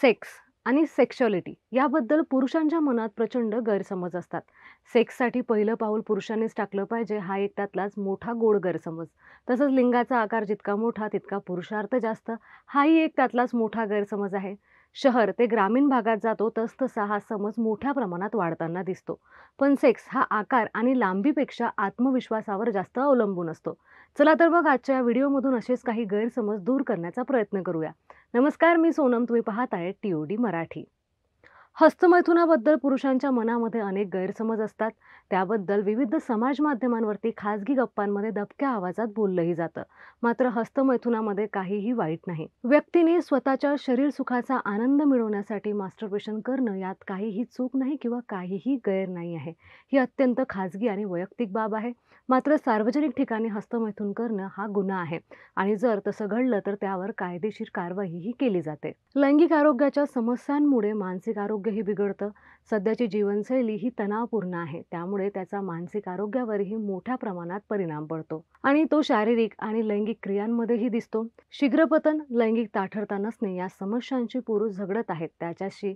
sex आणि sexuality याबद्दल पुरुषांच्या मनात प्रचंड गैरसमज असतात सेक्ससाठी पहिलं पाऊल पुरुषांनीच टाकलं पाहिजे हा एक त्यातलाच मोठा गोड गैरसमज तसंच लिंगाचा आकार जितका मोठा तितका पुरुषार्थ जास्त हाही एक त्यातलाच मोठा गैरसमज आहे शहर ते ग्रामीण भागात जातो तसतसा हा समज मोठ्या प्रमाणात वाढताना दिसतो पण सेक्स हा आकार आणि लांबीपेक्षा आत्मविश्वासावर जास्त अवलंबून असतो चला तर मग आजच्या या व्हिडिओमधून असेच काही गैरसमज दूर करण्याचा प्रयत्न करूया नमस्कार मी सोनम तुम्ही पाहत आहे टी ओ डी मराठी हस्तमैथुनाबद्दल पुरुषांच्या मनामध्ये अनेक गैरसमज असतात त्याबद्दल विविध समाज माध्यमांवरती खाजगी गप्पांमध्ये दबक्या आवाजात बोललंही जातं मात्र हस्तमैथुनामध्ये काहीही वाईट नाही व्यक्तीने स्वतःच्या शरीर सुखाचा आनंद मिळवण्यासाठी मास्टरपेशन करणं यात काहीही चूक नाही किंवा काहीही गैर नाही आहे ही अत्यंत खाजगी आणि वैयक्तिक बाब आहे मात्र सार्वजनिक ठिकाणी हस्तमैथून करणं हा गुन्हा आहे आणि जर तसं घडलं तर त्यावर कायदेशीर कारवाईही केली जाते लैंगिक आरोग्याच्या समस्यांमुळे मानसिक आरोग्य आरोग्यही बिघडतं सध्याची जीवनशैली ही तणावपूर्ण आहे त्यामुळे त्याचा मानसिक आरोग्यावरही मोठ्या प्रमाणात परिणाम पडतो आणि तो शारीरिक आणि लैंगिक क्रियांमध्येही दिसतो शीघ्रपतन लैंगिक ताठरता नसणे या समस्यांशी पुरुष झगडत आहेत त्याच्याशी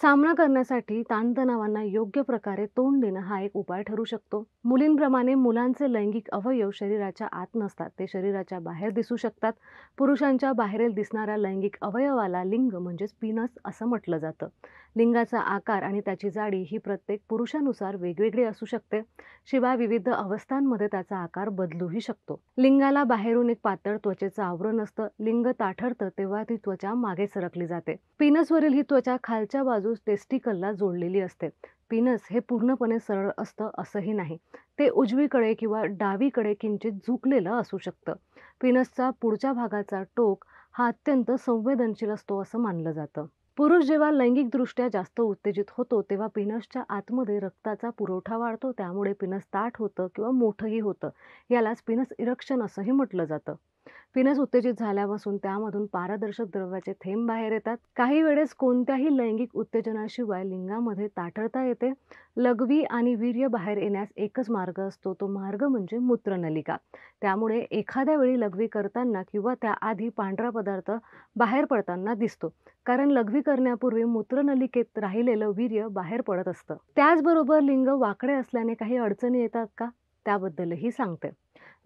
सामना करण्यासाठी ताणतणावांना योग्य प्रकारे तोंड देणं हा एक उपाय ठरू शकतो मुलींप्रमाणे मुलांचे लैंगिक अवयव शरीराच्या आत नसतात ते शरीराच्या बाहेर दिसू शकतात पुरुषांच्या बाहेरील दिसणाऱ्या लैंगिक अवयवाला लिंग म्हणजेच पिनस असं म्हटलं जातं लिंगाचा आकार आणि त्याची जाडी ही प्रत्येक पुरुषानुसार वेगवेगळी असू शकते शिवाय विविध अवस्थांमध्ये त्याचा आकार बदलूही शकतो लिंगाला बाहेरून एक पातळ त्वचेचं आवरण असतं लिंग ताठरतं तेव्हा ती त्वचा मागे सरकली जाते पिनसवरील ही त्वचा खालच्या बाजू बाजू टेस्टिकलला जोडलेली असते पिनस हे पूर्णपणे सरळ असतं असंही नाही ते उजवीकडे किंवा डावीकडे किंचित झुकलेलं असू शकतं पिनसचा पुढच्या भागाचा टोक हा अत्यंत संवेदनशील असतो असं मानलं जातं पुरुष जेव्हा लैंगिकदृष्ट्या जास्त उत्तेजित होतो तेव्हा पिनसच्या आतमध्ये रक्ताचा पुरवठा वाढतो त्यामुळे पिनस ताट होतं किंवा मोठंही होतं यालाच पिनस इरक्शन असंही म्हटलं जातं फिनस उत्तेजित झाल्यापासून त्यामधून पारदर्शक द्रव्याचे थेंब बाहेर येतात काही वेळेस कोणत्याही लैंगिक उत्तेजनाशिवाय लिंगामध्ये ताठरता येते लघवी आणि वीर्य बाहेर येण्यास एकच मार्ग असतो तो मार्ग म्हणजे मूत्रनलिका त्यामुळे एखाद्या वेळी लघवी करताना किंवा त्याआधी पांढरा पदार्थ बाहेर पडताना दिसतो कारण लघवी करण्यापूर्वी मूत्रनलिकेत राहिलेलं वीर्य बाहेर पडत असतं त्याचबरोबर लिंग वाकडे असल्याने काही अडचणी येतात का त्याबद्दलही सांगते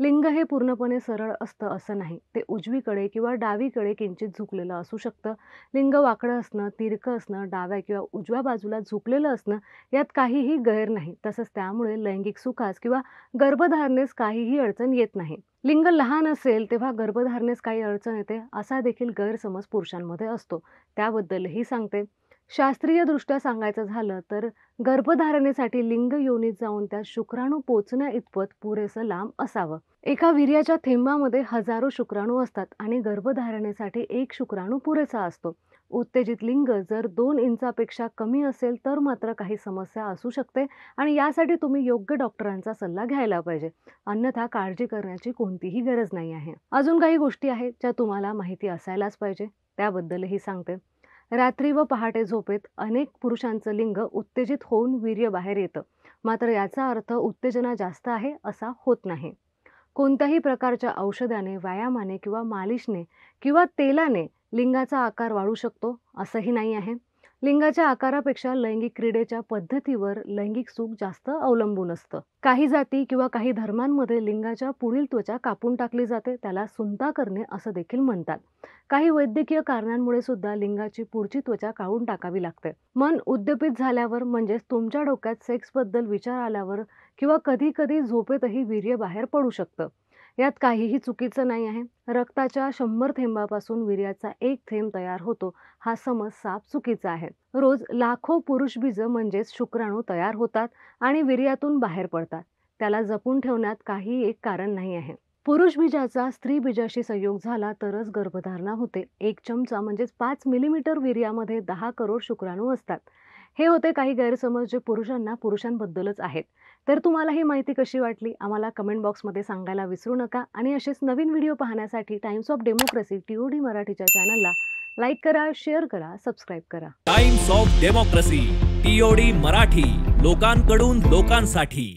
लिंग हे पूर्णपणे सरळ असतं असं नाही ते उजवीकडे किंवा डावीकडे किंचित झुकलेलं असू शकतं लिंग वाकडं असणं तिरकं असणं डाव्या किंवा उजव्या बाजूला झुकलेलं असणं यात काहीही गैर नाही तसंच त्यामुळे लैंगिक सुखास किंवा गर्भधारणेस काहीही अडचण येत नाही लिंग लहान असेल तेव्हा गर्भधारणेस काही अडचण येते असा देखील गैरसमज पुरुषांमध्ये असतो त्याबद्दलही सांगते शास्त्रीय दृष्ट्या सांगायचं झालं तर गर्भधारणेसाठी लिंग योनीत जाऊन त्या शुक्राणू पोचण्या इतपत पुरेसं लांब असावं एका वीर्याच्या थेंबामध्ये हजारो शुक्राणू असतात आणि गर्भधारणेसाठी एक शुक्राणू पुरेसा असतो उत्तेजित लिंग जर दोन इंचापेक्षा कमी असेल तर मात्र काही समस्या असू शकते आणि यासाठी तुम्ही योग्य डॉक्टरांचा सल्ला घ्यायला पाहिजे अन्यथा काळजी करण्याची कोणतीही गरज नाही आहे अजून काही गोष्टी आहेत ज्या तुम्हाला माहिती असायलाच पाहिजे त्याबद्दलही सांगते रात्री व पहाटे झोपेत अनेक पुरुषांचं लिंग उत्तेजित होऊन वीर्य बाहेर येतं मात्र याचा अर्थ उत्तेजना जास्त आहे असा होत नाही कोणत्याही प्रकारच्या औषधाने व्यायामाने किंवा मालिशने किंवा तेलाने लिंगाचा आकार वाढू शकतो असंही नाही आहे लिंगाच्या आकारापेक्षा लैंगिक क्रीडेच्या पद्धतीवर लैंगिक सुख जास्त अवलंबून असतं काही जाती किंवा काही धर्मांमध्ये लिंगाच्या पुढील त्वचा कापून टाकली जाते त्याला सुंता करणे असं देखील म्हणतात काही वैद्यकीय कारणांमुळे सुद्धा लिंगाची पुढची त्वचा काढून टाकावी लागते मन उद्यपित झाल्यावर म्हणजेच तुमच्या डोक्यात सेक्सबद्दल विचार आल्यावर किंवा कधी कधी झोपेतही वीर्य बाहेर पडू शकतं यात काहीही चुकीचं नाही आहे रक्ताच्या शंभर थेंबापासून विर्याचा एक थेंब तयार होतो हा समज साप चुकीचा आहे रोज लाखो पुरुष बीज म्हणजेच शुक्राणू तयार होतात आणि विर्यातून बाहेर पडतात त्याला जपून ठेवण्यात काही एक कारण नाही आहे पुरुष बीजाचा स्त्री बीजाशी संयोग झाला तरच गर्भधारणा होते एक चमचा म्हणजेच पाच मिलीमीटर विर्यामध्ये दहा करोड शुक्राणू असतात हे होते काही गैरसमज जे पुरुषांना पुरुषांबद्दलच आहेत तर तुम्हाला ही माहिती कशी वाटली आम्हाला कमेंट बॉक्समध्ये सांगायला विसरू नका आणि असेच नवीन व्हिडिओ पाहण्यासाठी टाइम्स ऑफ डेमोक्रेसी टीओडी मराठीच्या चॅनलला लाईक करा शेअर करा सबस्क्राईब करा Times of Democracy TOD Marathi लोकांकडून लोकांसाठी